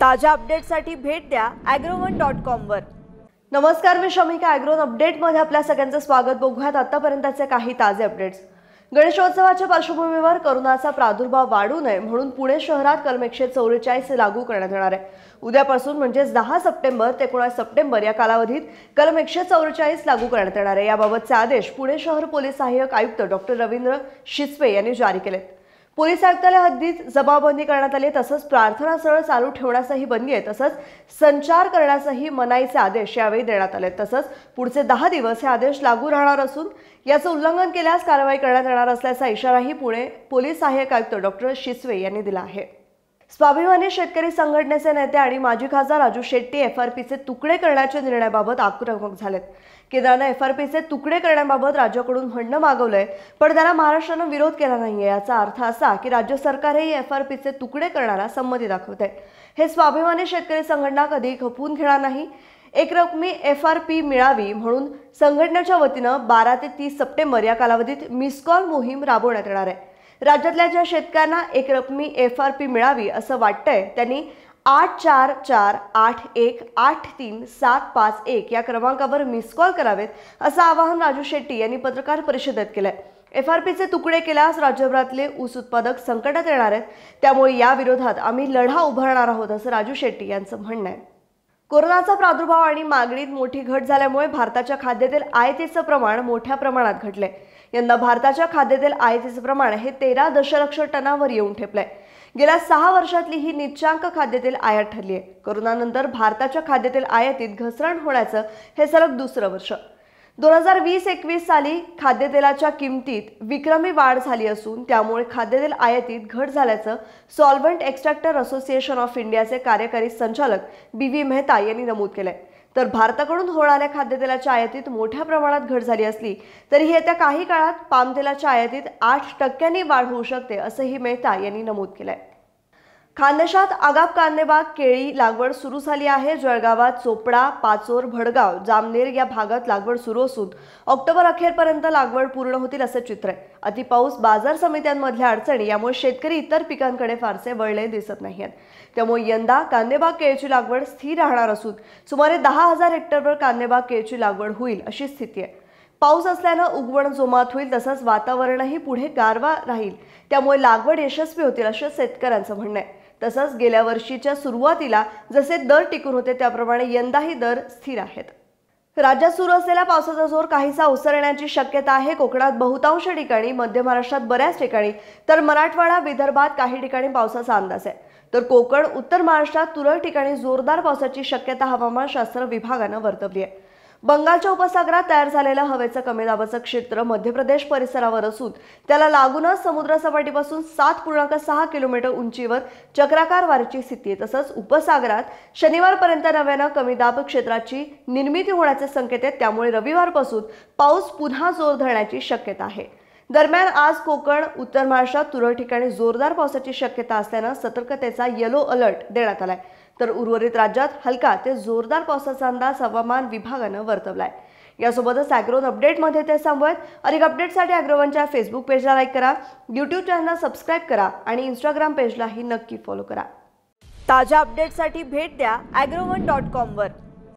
ताज्या अपडेटसाठी भेट द्या ॲग्रोवन डॉट कॉमवर नमस्कार मी शमिका ॲग्रोन अपडेटमध्ये आपल्या सगळ्यांचं स्वागत बघूयात आतापर्यंतचे काही ताजे अपडेट्स गणेशोत्सवाच्या पार्श्वभूमीवर करोनाचा प्रादुर्भाव वाढू नये म्हणून पुणे शहरात कलम एकशे लागू करण्यात येणार आहे उद्यापासून म्हणजे दहा सप्टेंबर ते एकोणास सप्टेंबर या कालावधीत कलम एकशे लागू करण्यात येणार आहे याबाबतचे आदेश पुणे शहर पोलीस सहाय्यक आयुक्त डॉक्टर रवींद्र शिसवे यांनी जारी केलेत पोलीस आयुक्ताला हद्दीत जमावबंदी करण्यात आली तसंच प्रार्थना स्थळ चालू ठेवण्यासही बंदी आहे तसंच संचार करण्यासही मनाईचे आदेश यावेळी देण्यात आले तसंच पुढचे दहा दिवस हे आदेश लागू राहणार असून याचं उल्लंघन केल्यास कारवाई करण्यात येणार असल्याचा इशाराही पुणे पोलीस सहाय्यक आयुक्त डॉक्टर शिसवे यांनी दिला आहे स्वाभिमानी शेतकरी संघटनेचे नेते आणि माजी खासदार राजू शेट्टी एफ आर पीचे तुकडे करण्याच्या निर्णयाबाबत आक्रमक झालेत केंद्रानं एफ आर पीचे तुकडे करण्याबाबत राज्याकडून म्हणणं मागवलंय पण त्याला महाराष्ट्रानं विरोध केला नाहीये याचा अर्थ असा की राज्य सरकारही एफ आर पीचे तुकडे करण्याला संमती दाखवते हे स्वाभिमानी शेतकरी संघटना कधी खपवून घेणार नाही एक रकमी एफ आर पी मिळावी म्हणून संघटनेच्या वतीनं बारा ते तीस सप्टेंबर या कालावधीत मिसकॉल मोहीम राबवण्यात येणार आहे राज्यातल्या ज्या शेतकऱ्यांना एक रकमी एफ आर पी मिळावी असं वाटतंय त्यांनी आठ चार चार आठ एक आठ तीन सात पाच एक या क्रमांकावर मिस कॉल करावेत असं आवाहन राजू शेट्टी यांनी पत्रकार परिषदेत केलंय एफ आर पीचे तुकडे केल्यास राज्यभरातले ऊस उत्पादक संकटात येणार आहेत त्यामुळे या विरोधात आम्ही लढा उभारणार आहोत असं राजू शेट्टी यांचं म्हणणं आहे कोरोनाचा प्रादुर्भाव आणि मागणीत मोठी घट झाल्यामुळे भारताच्या खाद्यातील आयतेचं प्रमाण मोठ्या प्रमाणात घटलंय यंदा भारताच्या खाद्यतेल आयातीचं प्रमाण हे तेरा दशलक्ष टनावर येऊन ठेपलंय गेल्या सहा वर्षातली ही निच्चांक खाद्यतेल आयात ठरली आहे कोरोनानंतर भारताच्या खाद्यतेल आयातीत घसरण होण्याचं हे सलग दुसरं वर्ष दोन हजार वीस एकवीस साली खाद्यतेलाच्या किमतीत विक्रमी वाढ झाली असून त्यामुळे खाद्यतेल आयातीत घट झाल्याचं सॉल्व्हंट एक्स्ट्रॅक्टर असोसिएशन ऑफ इंडियाचे कार्यकारी संचालक बी व्ही मेहता यांनी नमूद केलंय तर भारताकडून होणाऱ्या खाद्यतेलाच्या आयातीत मोठ्या प्रमाणात घट झाली असली तरीही येत्या काही काळात पामतेलाच्या आयातीत आठ टक्क्यांनी वाढ होऊ शकते असंही मेहता यांनी नमूद केलंय खानदेशात आगाप कांदेबाग केळी लागवड सुरू झाली आहे जळगावात चोपडा पाचोर भडगाव जामनेर या भागात लागवड सुरू असून ऑक्टोबर अखेरपर्यंत लागवड पूर्ण होतील असे चित्र आहे अतिपाऊस बाजार समित्यांमधल्या अडचणी यामुळे शेतकरी इतर पिकांकडे फारसे वळले दिसत नाहीत त्यामुळे यंदा कांदेबाग केळीची लागवड स्थिर राहणार असून सुमारे दहा हजार हेक्टरवर कांदेबाग केळीची लागवड होईल अशी स्थिती आहे पाऊस असल्यानं उगवण जोमात होईल तसंच वातावरणही पुढे गारवा राहील त्यामुळे लागवड यशस्वी होतील असं शेतकऱ्यांचं म्हणणं आहे तसंच गेल्या वर्षीच्या सुरुवातीला जसे दर टिकून होते त्याप्रमाणे यंदाही दर स्थिर आहेत राज्यात सुरू असलेला पावसाचा जोर काहीसा ओसरण्याची शक्यता आहे कोकणात बहुतांश ठिकाणी मध्य महाराष्ट्रात बऱ्याच ठिकाणी तर मराठवाडा विदर्भात काही ठिकाणी पावसाचा अंदाज आहे तर कोकण उत्तर महाराष्ट्रात तुरळक ठिकाणी जोरदार पावसाची शक्यता हवामान शास्त्र विभागानं वर्तवली आहे बंगालच्या उपसागरात तयार झालेलं हवेचं कमी दाबाचं क्षेत्र मध्य प्रदेश परिसरावर असून त्याला लागूनच समुद्रसपाटीपासून सात पूर्णांक सहा किलोमीटर उंचीवर चक्राकार वारीची स्थिती आहे तसंच उपसागरात शनिवारपर्यंत नव्यानं कमी दाब क्षेत्राची निर्मिती होण्याचे संकेत आहेत त्यामुळे रविवारपासून पाऊस पुन्हा जोर धरण्याची शक्यता आहे दरम्यान आज कोकण उत्तर महाराष्ट्रात तुरळक ठिकाणी जोरदार पावसाची शक्यता असल्यानं सतर्कतेचा येलो अलर्ट देण्यात आलाय तर उर्वरित राज्यात हलका ते जोरदार पावसाचा अंदाज हवामान विभागानं वर्तवलाय यासोबतच अॅग्रोन अपडेटमध्ये ते थांबवत अधिक अपडेटसाठी ॲग्रोवनच्या फेसबुक पेजला लाईक करा यूट्यूब चॅनलला सबस्क्राईब करा आणि इंस्टाग्राम पेजलाही नक्की फॉलो करा ताज्या अपडेटसाठी भेट द्या ॲग्रोवन डॉट कॉमवर